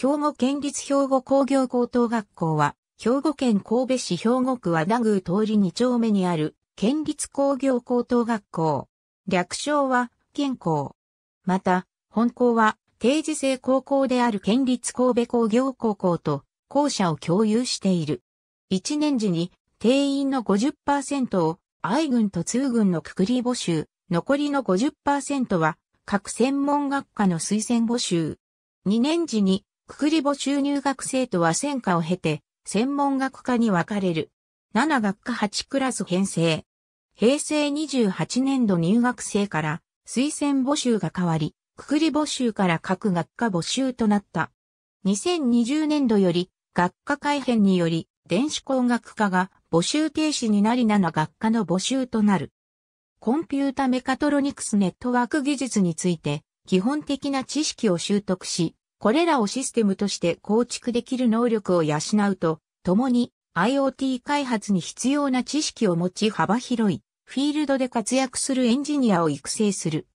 兵庫県立兵庫工業高等学校は、兵庫県神戸市兵庫区和田宮通り2丁目にある、県立工業高等学校。略称は、県校。また、本校は、定時制高校である県立神戸工業高校と、校舎を共有している。1年時に、定員の50%を、愛軍と通軍のくくり募集、残りの50%は、各専門学科の推薦募集。2年時にくくり募集入学生とは専科を経て、専門学科に分かれる。7学科8クラス編成。平成28年度入学生から推薦募集が変わり、くくり募集から各学科募集となった。2020年度より学科改編により電子工学科が募集停止になり7学科の募集となる。コンピュータメカトロニクスネットワーク技術について基本的な知識を習得し、これらをシステムとして構築できる能力を養うと、共に IoT 開発に必要な知識を持ち幅広いフィールドで活躍するエンジニアを育成する。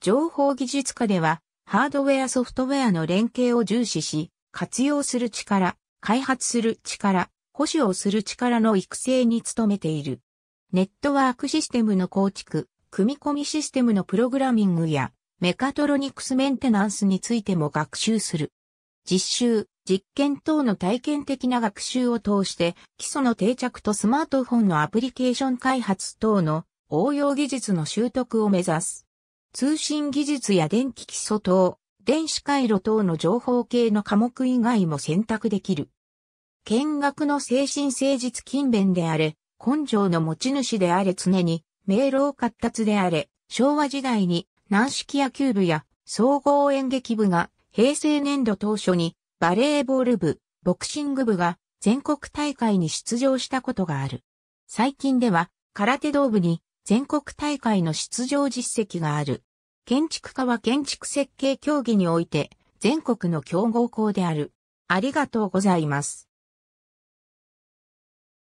情報技術科ではハードウェアソフトウェアの連携を重視し、活用する力、開発する力、保守をする力の育成に努めている。ネットワークシステムの構築、組み込みシステムのプログラミングやメカトロニクスメンテナンスについても学習する。実習、実験等の体験的な学習を通して基礎の定着とスマートフォンのアプリケーション開発等の応用技術の習得を目指す。通信技術や電気基礎等、電子回路等の情報系の科目以外も選択できる。見学の精神誠実勤勉であれ、根性の持ち主であれ常に、迷路を活達であれ、昭和時代に軟式野球部や総合演劇部が平成年度当初にバレーボール部、ボクシング部が全国大会に出場したことがある。最近では空手道部に全国大会の出場実績がある。建築家は建築設計競技において全国の強豪校である。ありがとうございます。